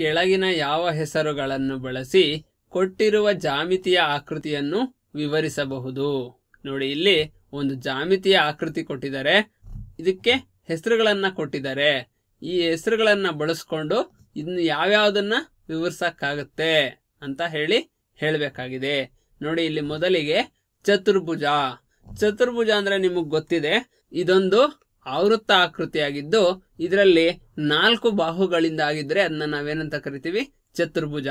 ಕೆಳಗಿನ ಯಾವ ಹೆಸರುಗಳನ್ನು ಬಳಸಿ ಕೊಟ್ಟಿರುವ ಜಾಮಿತಿಯ ಆಕೃತಿಯನ್ನು ವಿವರಿಸಬಹುದು ನೋಡಿ ಇಲ್ಲಿ ಒಂದು ಜಾಮಿತಿಯ ಆಕೃತಿ ಕೊಟ್ಟಿದ್ದಾರೆ ಇದಕ್ಕೆ ಹೆಸರುಗಳನ್ನ ಕೊಟ್ಟಿದ್ದಾರೆ ಈ ಹೆಸರುಗಳನ್ನ ಬಳಸ್ಕೊಂಡು ಇದನ್ನ ಯಾವ್ಯಾವ್ದನ್ನ ವಿವರಿಸಕ್ಕಾಗತ್ತೆ ಅಂತ ಹೇಳಿ ಹೇಳಬೇಕಾಗಿದೆ ನೋಡಿ ಇಲ್ಲಿ ಮೊದಲಿಗೆ ಚತುರ್ಭುಜ ಚತುರ್ಭುಜ ಅಂದ್ರೆ ನಿಮಗ್ ಗೊತ್ತಿದೆ ಇದೊಂದು ಆವೃತ್ತ ಆಕೃತಿಯಾಗಿದ್ದು ಇದರಲ್ಲಿ ನಾಲ್ಕು ಬಾಹುಗಳಿಂದ ಆಗಿದ್ರೆ ಅದನ್ನ ನಾವೇನಂತ ಕರಿತೀವಿ ಚತುರ್ಭುಜ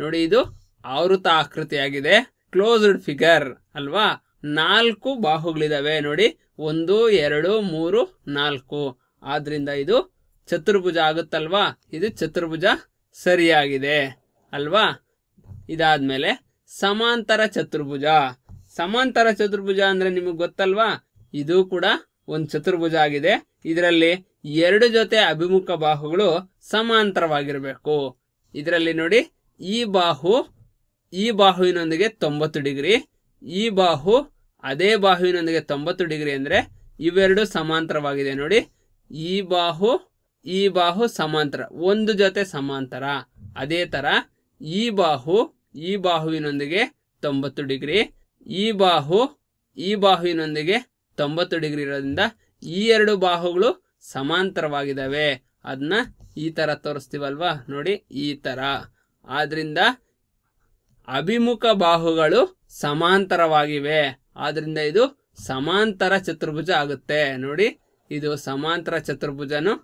ನೋಡಿ ಇದು ಆವೃತ ಆಕೃತಿಯಾಗಿದೆ ಕ್ಲೋಸ್ಡ್ ಫಿಗರ್ ಅಲ್ವಾ ನಾಲ್ಕು ಬಾಹುಗಳಿದಾವೆ ನೋಡಿ ಒಂದು ಎರಡು ಮೂರು ನಾಲ್ಕು ಆದ್ರಿಂದ ಇದು ಚತುರ್ಭುಜ ಆಗುತ್ತಲ್ವಾ ಇದು ಚತುರ್ಭುಜ ಸರಿಯಾಗಿದೆ ಅಲ್ವಾ ಇದಾದ್ಮೇಲೆ ಸಮಾಂತರ ಚತುರ್ಭುಜ ಸಮಾಂತರ ಚತುರ್ಭುಜ ಅಂದ್ರೆ ನಿಮಗೆ ಗೊತ್ತಲ್ವಾ ಇದು ಕೂಡ ಒಂದು ಚತುರ್ಭುಜ ಆಗಿದೆ ಇದರಲ್ಲಿ ಎರಡು ಜೊತೆ ಅಭಿಮುಖ ಬಾಹುಗಳು ಸಮಾಂತರವಾಗಿರಬೇಕು ಇದರಲ್ಲಿ ನೋಡಿ ಈ ಬಾಹು ಈ ಬಾಹುವಿನೊಂದಿಗೆ ತೊಂಬತ್ತು ಡಿಗ್ರಿ ಈ ಬಾಹು ಅದೇ ಬಾಹುವಿನೊಂದಿಗೆ ತೊಂಬತ್ತು ಡಿಗ್ರಿ ಅಂದರೆ ಇವೆರಡು ಸಮಾಂತರವಾಗಿದೆ ನೋಡಿ ಈ ಬಾಹು ಈ ಬಾಹು ಸಮಾಂತರ ಒಂದು ಜೊತೆ ಸಮಾಂತರ ಅದೇ ಥರ ಈ ಬಾಹು ಈ ಬಾಹುವಿನೊಂದಿಗೆ ತೊಂಬತ್ತು ಡಿಗ್ರಿ ಈ ಬಾಹು ಈ ಬಾಹುವಿನೊಂದಿಗೆ ತೊಂಬತ್ತು ಡಿಗ್ರಿ ಇರೋದ್ರಿಂದ ಈ ಎರಡು ಬಾಹುಗಳು ಸಮಾಂತರವಾಗಿದ್ದಾವೆ ಅದನ್ನ ಈ ಥರ ತೋರಿಸ್ತೀವಲ್ವಾ ನೋಡಿ ಈ ಥರ ಆದ್ರಿಂದ ಅಭಿಮುಖ ಬಾಹುಗಳು ಸಮಾಂತರವಾಗಿವೆ ಆದ್ರಿಂದ ಇದು ಸಮಾಂತರ ಚತುರ್ಭುಜ ಆಗುತ್ತೆ ನೋಡಿ ಇದು ಸಮಾಂತರ ಚತುರ್ಭುಜನು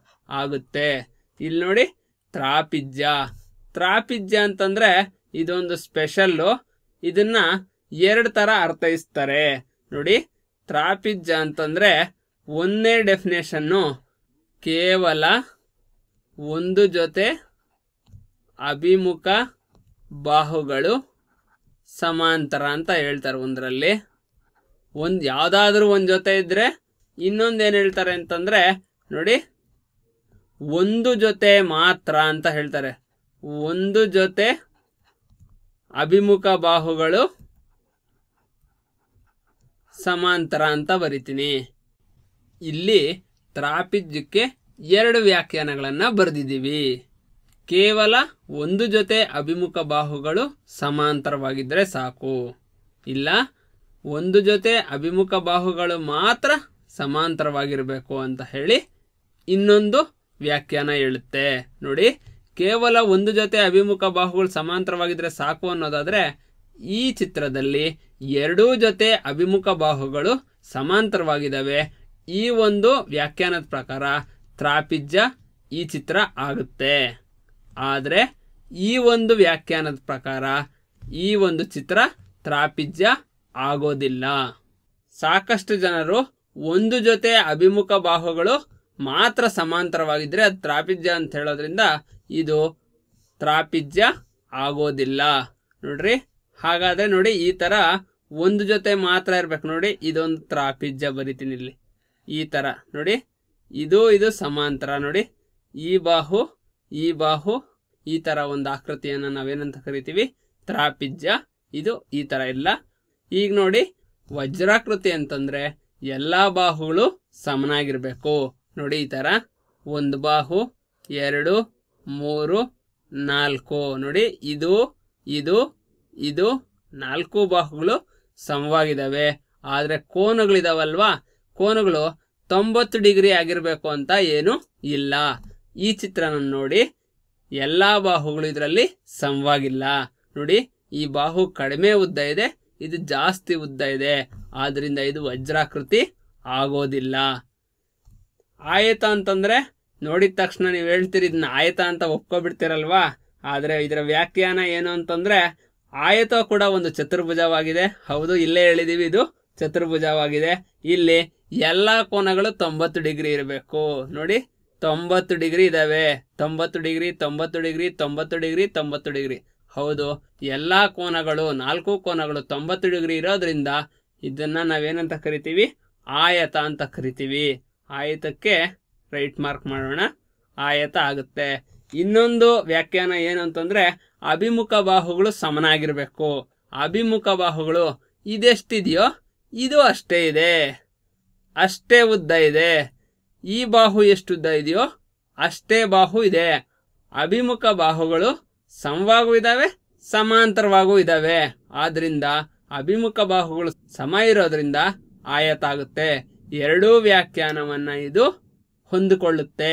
ಆಗುತ್ತೆ ಇಲ್ಲಿ ನೋಡಿ ತ್ರಾಪಿಜ್ಯ ತ್ರಾಪಿಜ್ಯ ಅಂತಂದ್ರೆ ಇದೊಂದು ಸ್ಪೆಷಲ್ಲು ಇದನ್ನ ಎರಡು ಥರ ಅರ್ಥೈಸ್ತಾರೆ ನೋಡಿ ತ್ರಾಪಿಜ್ಜ ಅಂತಂದರೆ ಒಂದೇ ಡೆಫಿನೇಷನ್ನು ಕೇವಲ ಒಂದು ಜೊತೆ ಅಭಿಮುಖ ಬಾಹುಗಳು ಸಮಾಂತರ ಅಂತ ಹೇಳ್ತಾರೆ ಒಂದರಲ್ಲಿ ಒಂದು ಯಾವುದಾದ್ರೂ ಒಂದು ಜೊತೆ ಇದ್ದರೆ ಇನ್ನೊಂದು ಏನು ಹೇಳ್ತಾರೆ ಅಂತಂದರೆ ನೋಡಿ ಒಂದು ಜೊತೆ ಮಾತ್ರ ಅಂತ ಹೇಳ್ತಾರೆ ಒಂದು ಜೊತೆ ಅಭಿಮುಖ ಬಾಹುಗಳು ಸಮಾಂತರ ಅಂತ ಬರಿತೀನಿ ಇಲ್ಲಿ ತ್ರಾಪಿಜ್ಯಕ್ಕೆ ಎರಡು ವ್ಯಾಖ್ಯಾನಗಳನ್ನು ಬರೆದಿದ್ದೀವಿ ಕೇವಲ ಒಂದು ಜೊತೆ ಅಭಿಮುಖ ಬಾಹುಗಳು ಸಮಾಂತರವಾಗಿದ್ದರೆ ಸಾಕು ಇಲ್ಲ ಒಂದು ಜೊತೆ ಅಭಿಮುಖ ಬಾಹುಗಳು ಮಾತ್ರ ಸಮಾಂತರವಾಗಿರಬೇಕು ಅಂತ ಹೇಳಿ ಇನ್ನೊಂದು ವ್ಯಾಖ್ಯಾನ ಹೇಳುತ್ತೆ ನೋಡಿ ಕೇವಲ ಒಂದು ಜೊತೆ ಅಭಿಮುಖ ಬಾಹುಗಳು ಸಮಾಂತರವಾಗಿದ್ದರೆ ಸಾಕು ಅನ್ನೋದಾದರೆ ಈ ಚಿತ್ರದಲ್ಲಿ ಎರಡೂ ಜೊತೆ ಅಭಿಮುಖ ಬಾಹುಗಳು ಸಮಾಂತರವಾಗಿದ್ದಾವೆ ಈ ಒಂದು ವ್ಯಾಖ್ಯಾನದ ಪ್ರಕಾರ ತ್ರಾಪಿಜ್ಯ ಈ ಚಿತ್ರ ಆಗುತ್ತೆ ಆದರೆ ಈ ಒಂದು ವ್ಯಾಖ್ಯಾನದ ಪ್ರಕಾರ ಈ ಒಂದು ಚಿತ್ರ ತ್ರಾಪಿಜ್ಯ ಆಗೋದಿಲ್ಲ ಸಾಕಷ್ಟು ಜನರು ಒಂದು ಜೊತೆ ಅಭಿಮುಖ ಬಾಹುಗಳು ಮಾತ್ರ ಸಮಾಂತರವಾಗಿದ್ದರೆ ಅದು ತ್ರಾಪಿಜ್ಯ ಅಂತ ಹೇಳೋದ್ರಿಂದ ಇದು ತ್ರಾಪಿಜ್ಯ ಆಗೋದಿಲ್ಲ ನೋಡ್ರಿ ಹಾಗಾದ್ರೆ ನೋಡಿ ಈ ತರ ಒಂದು ಜೊತೆ ಮಾತ್ರ ಇರ್ಬೇಕು ನೋಡಿ ಇದೊಂದು ತ್ರಾಪಿಜ್ಜ ಬರಿತೀನಿ ಇಲ್ಲಿ ಈ ತರ ನೋಡಿ ಇದು ಇದು ಸಮಾಂತರ ನೋಡಿ ಈ ಬಾಹು ಈ ಬಾಹು ಈ ತರ ಒಂದು ಆಕೃತಿಯನ್ನ ನಾವೇನಂತ ಕರಿತೀವಿ ತ್ರಾಪಿಜ್ಜ ಇದು ಈ ತರ ಇಲ್ಲ ಈಗ ನೋಡಿ ವಜ್ರಾಕೃತಿ ಅಂತಂದ್ರೆ ಎಲ್ಲಾ ಬಾಹುಗಳು ಸಮನಾಗಿರ್ಬೇಕು ನೋಡಿ ಈ ತರ ಒಂದು ಬಾಹು ಎರಡು ಮೂರು ನಾಲ್ಕು ನೋಡಿ ಇದು ಇದು ಇದು ನಾಲ್ಕು ಬಾಹುಗಳು ಸಮವಾಗಿದ್ದಾವೆ ಆದರೆ ಕೋನುಗಳಿದಾವಲ್ವಾ ಕೋನಗಳು ತೊಂಬತ್ತು ಡಿಗ್ರಿ ಆಗಿರಬೇಕು ಅಂತ ಏನು ಇಲ್ಲ ಈ ಚಿತ್ರನ ನೋಡಿ ಎಲ್ಲ ಬಾಹುಗಳು ಇದರಲ್ಲಿ ಸಮವಾಗಿಲ್ಲ ನೋಡಿ ಈ ಬಾಹು ಕಡಿಮೆ ಉದ್ದ ಇದೆ ಇದು ಜಾಸ್ತಿ ಉದ್ದ ಇದೆ ಆದ್ರಿಂದ ಇದು ವಜ್ರಾಕೃತಿ ಆಗೋದಿಲ್ಲ ಆಯತ ಅಂತಂದ್ರೆ ನೋಡಿದ ತಕ್ಷಣ ನೀವು ಹೇಳ್ತೀರಿ ಇದನ್ನ ಆಯತ ಅಂತ ಒಪ್ಕೊಬಿಡ್ತೀರಲ್ವಾ ಆದರೆ ಇದರ ವ್ಯಾಖ್ಯಾನ ಏನು ಅಂತಂದ್ರೆ ಆಯತ ಕೂಡ ಒಂದು ಚತುರ್ಭುಜವಾಗಿದೆ ಹೌದು ಇಲ್ಲೇ ಹೇಳಿದೀವಿ ಇದು ಚತುರ್ಭುಜವಾಗಿದೆ ಇಲ್ಲಿ ಎಲ್ಲ ಕೋನಗಳು ತೊಂಬತ್ತು ಡಿಗ್ರಿ ಇರಬೇಕು ನೋಡಿ ತೊಂಬತ್ತು ಡಿಗ್ರಿ ಇದಾವೆ ತೊಂಬತ್ತು ಡಿಗ್ರಿ ತೊಂಬತ್ತು ಡಿಗ್ರಿ ತೊಂಬತ್ತು ಡಿಗ್ರಿ ತೊಂಬತ್ತು ಡಿಗ್ರಿ ಹೌದು ಎಲ್ಲ ಕೋನಗಳು ನಾಲ್ಕು ಕೋನಗಳು ತೊಂಬತ್ತು ಡಿಗ್ರಿ ಇರೋದ್ರಿಂದ ಇದನ್ನ ನಾವೇನಂತ ಕರಿತೀವಿ ಆಯತ ಅಂತ ಕರಿತೀವಿ ಆಯತಕ್ಕೆ ರೈಟ್ ಮಾರ್ಕ್ ಮಾಡೋಣ ಆಯತ ಆಗುತ್ತೆ ಇನ್ನೊಂದು ವ್ಯಾಖ್ಯಾನ ಏನು ಅಂತಂದ್ರೆ ಅಭಿಮುಖ ಬಾಹುಗಳು ಸಮನಾಗಿರಬೇಕು ಅಭಿಮುಖ ಬಾಹುಗಳು ಇದೆಷ್ಟಿದೆಯೋ ಇದು ಅಷ್ಟೇ ಇದೆ ಅಷ್ಟೇ ಉದ್ದ ಇದೆ ಈ ಬಾಹು ಎಷ್ಟು ಉದ್ದ ಇದೆಯೋ ಅಷ್ಟೇ ಬಾಹು ಇದೆ ಅಭಿಮುಖ ಬಾಹುಗಳು ಸಮವಾಗೂ ಇದ್ದಾವೆ ಸಮಾಂತರವಾಗೂ ಇದ್ದಾವೆ ಆದ್ರಿಂದ ಅಭಿಮುಖ ಬಾಹುಗಳು ಸಮ ಇರೋದ್ರಿಂದ ಆಯತಾಗುತ್ತೆ ಎರಡೂ ವ್ಯಾಖ್ಯಾನವನ್ನ ಇದು ಹೊಂದಿಕೊಳ್ಳುತ್ತೆ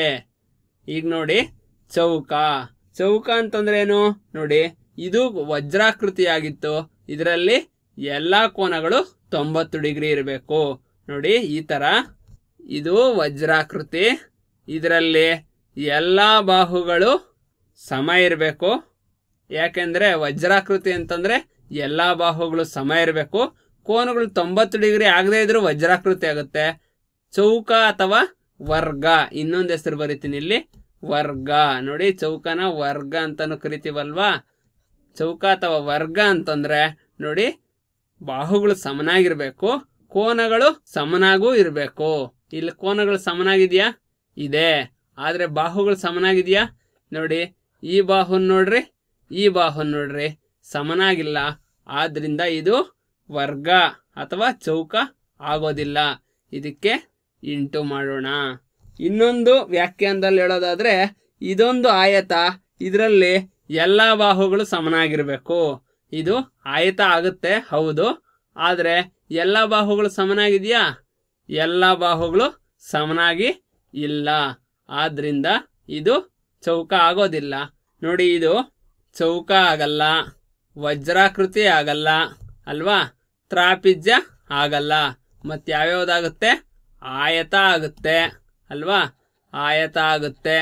ಈಗ ನೋಡಿ ಚೌಕ ಚೌಕ ಅಂತಂದ್ರೆ ಏನು ನೋಡಿ ಇದು ಆಗಿತ್ತು ಇದರಲ್ಲಿ ಎಲ್ಲಾ ಕೋನಗಳು ತೊಂಬತ್ತು ಡಿಗ್ರಿ ಇರಬೇಕು ನೋಡಿ ಈ ತರ ಇದು ವಜ್ರಾಕೃತಿ ಇದರಲ್ಲಿ ಎಲ್ಲ ಬಾಹುಗಳು ಸಮ ಇರಬೇಕು ಯಾಕೆಂದ್ರೆ ವಜ್ರಾಕೃತಿ ಅಂತಂದ್ರೆ ಎಲ್ಲಾ ಬಾಹುಗಳು ಸಮ ಇರಬೇಕು ಕೋನಗಳು ತೊಂಬತ್ತು ಡಿಗ್ರಿ ಆಗದೇ ಇದ್ರೂ ವಜ್ರಾಕೃತಿ ಆಗುತ್ತೆ ಚೌಕ ಅಥವಾ ವರ್ಗ ಇನ್ನೊಂದು ಹೆಸರು ಬರೀತೀನಿ ಇಲ್ಲಿ ವರ್ಗ ನೋಡಿ ಚೌಕನ ವರ್ಗ ಅಂತಾನು ಕರಿತೀವಲ್ವಾ ಚೌಕ ಅಥವಾ ವರ್ಗ ಅಂತಂದ್ರೆ ನೋಡಿ ಬಾಹುಗಳು ಸಮನಾಗಿರ್ಬೇಕು ಕೋನಗಳು ಸಮನಾಗೂ ಇರಬೇಕು ಇಲ್ಲಿ ಕೋನಗಳು ಸಮನಾಗಿದೆಯಾ ಇದೆ ಆದ್ರೆ ಬಾಹುಗಳು ಸಮನಾಗಿದೆಯಾ ನೋಡಿ ಈ ಬಾಹು ನೋಡ್ರಿ ಈ ಬಾಹು ನೋಡ್ರಿ ಸಮನಾಗಿಲ್ಲ ಆದ್ರಿಂದ ಇದು ವರ್ಗ ಅಥವಾ ಚೌಕ ಆಗೋದಿಲ್ಲ ಇದಕ್ಕೆ ಇಂಟು ಮಾಡೋಣ ಇನ್ನೊಂದು ವ್ಯಾಖ್ಯಾನದಲ್ಲಿ ಹೇಳೋದಾದರೆ ಇದೊಂದು ಆಯತ ಇದರಲ್ಲಿ ಎಲ್ಲ ಬಾಹುಗಳು ಸಮನಾಗಿರಬೇಕು ಇದು ಆಯತ ಆಗುತ್ತೆ ಹೌದು ಆದರೆ ಎಲ್ಲ ಬಾಹುಗಳು ಸಮನಾಗಿದೆಯಾ ಎಲ್ಲ ಬಾಹುಗಳು ಸಮನಾಗಿ ಇಲ್ಲ ಆದ್ದರಿಂದ ಇದು ಚೌಕ ಆಗೋದಿಲ್ಲ ನೋಡಿ ಇದು ಚೌಕ ಆಗಲ್ಲ ವಜ್ರಾಕೃತಿ ಆಗಲ್ಲ ಅಲ್ವಾ ತ್ರಾಪಿಜ್ಯ ಆಗಲ್ಲ ಮತ್ತೆ ಯಾವ್ಯಾವುದಾಗುತ್ತೆ ಆಯತ ಆಗುತ್ತೆ ಅಲ್ವಾ ಆಯತ ಆಗುತ್ತೆ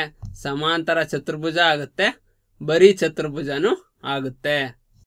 ಸಮಾಂತರ ಚತುರ್ಭುಜ ಆಗುತ್ತೆ ಬರೀ ಚತುರ್ಭುಜನೂ ಆಗುತ್ತೆ